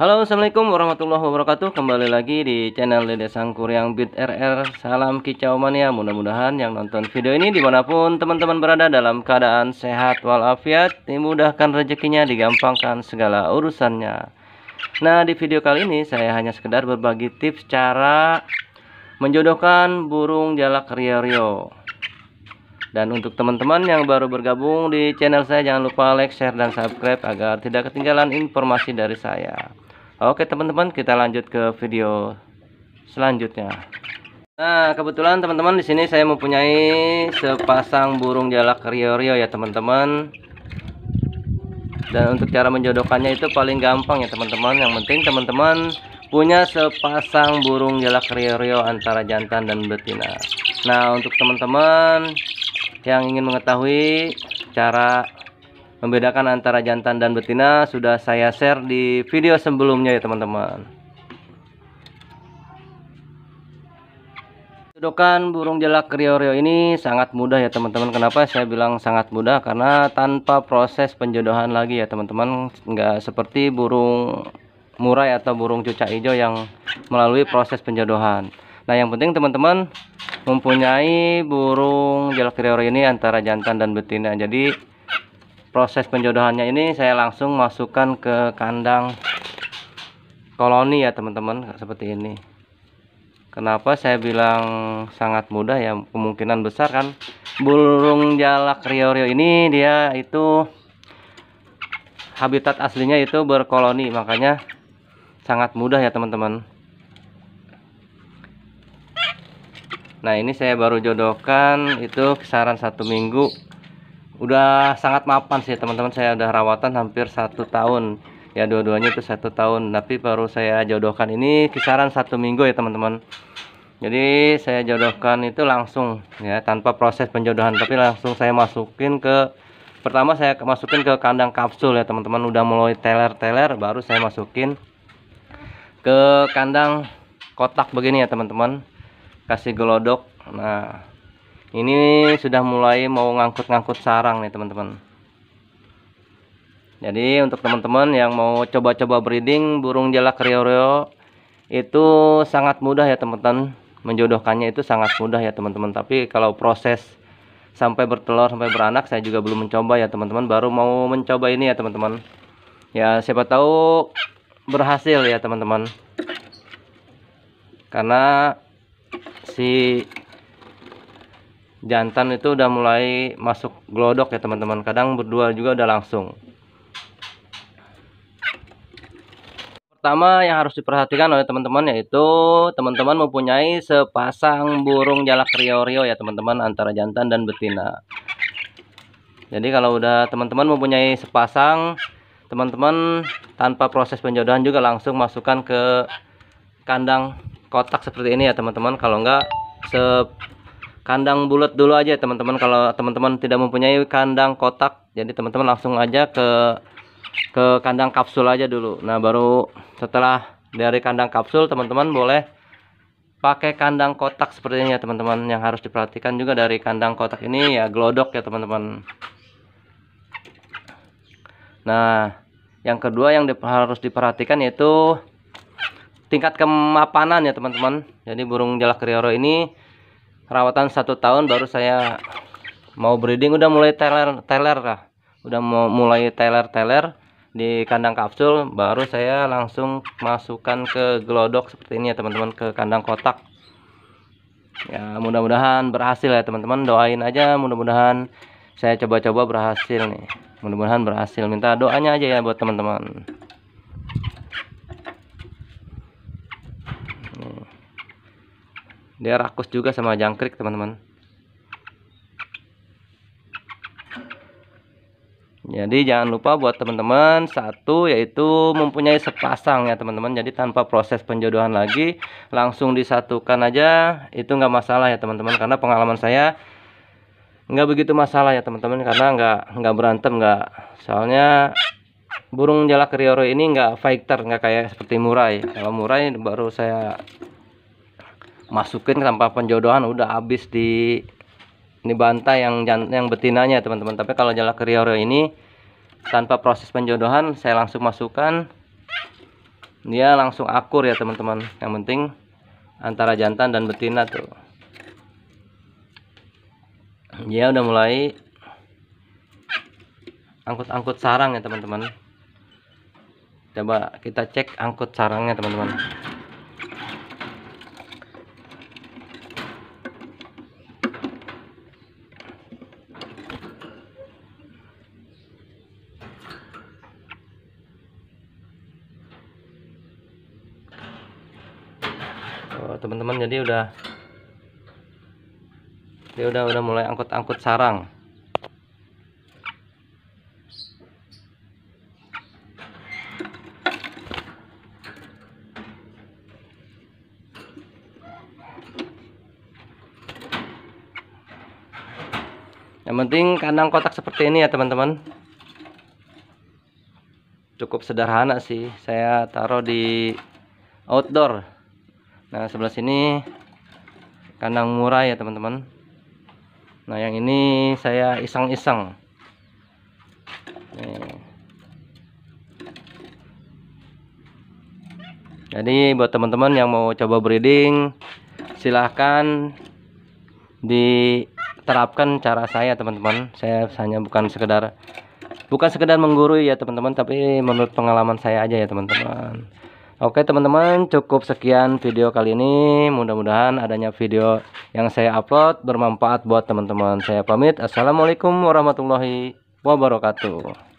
Halo assalamualaikum warahmatullahi wabarakatuh kembali lagi di channel Dede yang Beat RR salam kicau mania mudah-mudahan yang nonton video ini dimanapun teman-teman berada dalam keadaan sehat walafiat dimudahkan rezekinya digampangkan segala urusannya nah di video kali ini saya hanya sekedar berbagi tips cara menjodohkan burung jalak rio-rio dan untuk teman-teman yang baru bergabung di channel saya jangan lupa like, share, dan subscribe agar tidak ketinggalan informasi dari saya. Oke teman-teman kita lanjut ke video selanjutnya. Nah kebetulan teman-teman di sini saya mempunyai sepasang burung jalak rio-rio ya teman-teman. Dan untuk cara menjodohkannya itu paling gampang ya teman-teman. Yang penting teman-teman punya sepasang burung jalak rio-rio antara jantan dan betina. Nah untuk teman-teman yang ingin mengetahui cara membedakan antara jantan dan betina sudah saya share di video sebelumnya ya teman-teman Sedokan burung jelak rio-rio ini sangat mudah ya teman-teman Kenapa saya bilang sangat mudah Karena tanpa proses penjodohan lagi ya teman-teman Nggak seperti burung murai atau burung cucak hijau yang melalui proses penjodohan Nah yang penting teman-teman mempunyai burung jelak rio-rio ini antara jantan dan betina Jadi proses penjodohannya ini saya langsung masukkan ke kandang koloni ya teman-teman seperti ini kenapa saya bilang sangat mudah ya kemungkinan besar kan burung jalak rio-rio ini dia itu habitat aslinya itu berkoloni makanya sangat mudah ya teman-teman Nah ini saya baru jodohkan itu kisaran satu minggu udah sangat mapan sih teman-teman saya udah rawatan hampir satu tahun ya dua-duanya itu satu tahun tapi baru saya jodohkan ini kisaran satu minggu ya teman-teman jadi saya jodohkan itu langsung ya tanpa proses penjodohan tapi langsung saya masukin ke pertama saya masukin ke kandang kapsul ya teman-teman udah mulai teler-teler baru saya masukin ke kandang kotak begini ya teman-teman kasih gelodok nah ini sudah mulai mau ngangkut-ngangkut sarang nih teman-teman jadi untuk teman-teman yang mau coba-coba breeding burung jalak rio-rio itu sangat mudah ya teman-teman menjodohkannya itu sangat mudah ya teman-teman tapi kalau proses sampai bertelur sampai beranak saya juga belum mencoba ya teman-teman baru mau mencoba ini ya teman-teman ya siapa tahu berhasil ya teman-teman karena si jantan itu udah mulai masuk glodok ya teman-teman kadang berdua juga udah langsung pertama yang harus diperhatikan oleh teman-teman yaitu teman-teman mempunyai sepasang burung jalak rio-rio ya teman-teman antara jantan dan betina. Jadi kalau udah teman-teman mempunyai sepasang, teman-teman tanpa proses penjodohan juga langsung masukkan ke kandang kotak seperti ini ya teman-teman. Kalau enggak se kandang bulat dulu aja teman-teman kalau teman-teman tidak mempunyai kandang kotak jadi teman-teman langsung aja ke ke kandang kapsul aja dulu nah baru setelah dari kandang kapsul teman-teman boleh pakai kandang kotak sepertinya teman-teman yang harus diperhatikan juga dari kandang kotak ini ya glodok ya teman-teman nah yang kedua yang di, harus diperhatikan yaitu tingkat kemapanan ya teman-teman jadi burung jalak rioro ini perawatan satu tahun baru saya mau breeding udah mulai teler teler lah udah mau mulai teler teler di kandang kapsul baru saya langsung masukkan ke gelodok seperti ini ya teman-teman ke kandang kotak ya mudah-mudahan berhasil ya teman-teman doain aja mudah-mudahan saya coba-coba berhasil nih mudah-mudahan berhasil minta doanya aja ya buat teman-teman dia rakus juga sama jangkrik teman-teman jadi jangan lupa buat teman-teman satu yaitu mempunyai sepasang ya teman-teman jadi tanpa proses penjodohan lagi langsung disatukan aja itu nggak masalah ya teman-teman karena pengalaman saya nggak begitu masalah ya teman-teman karena nggak nggak berantem nggak soalnya burung jalak rioro ini nggak fighter nggak kayak seperti murai kalau murai baru saya masukin tanpa penjodohan udah habis di ini bantai yang yang betinanya teman-teman tapi kalau jalak riorio ini tanpa proses penjodohan saya langsung masukkan dia langsung akur ya teman-teman yang penting antara jantan dan betina tuh dia udah mulai angkut-angkut sarang ya teman-teman coba kita cek angkut sarangnya teman-teman teman-teman jadi udah dia udah udah mulai angkut-angkut sarang yang penting kandang kotak seperti ini ya teman-teman cukup sederhana sih saya taruh di outdoor nah sebelah sini kandang murah ya teman-teman nah yang ini saya iseng-iseng jadi buat teman-teman yang mau coba breeding silahkan diterapkan cara saya teman-teman saya hanya bukan sekedar bukan sekedar menggurui ya teman-teman tapi menurut pengalaman saya aja ya teman-teman Oke teman-teman cukup sekian video kali ini mudah-mudahan adanya video yang saya upload bermanfaat buat teman-teman saya pamit Assalamualaikum warahmatullahi wabarakatuh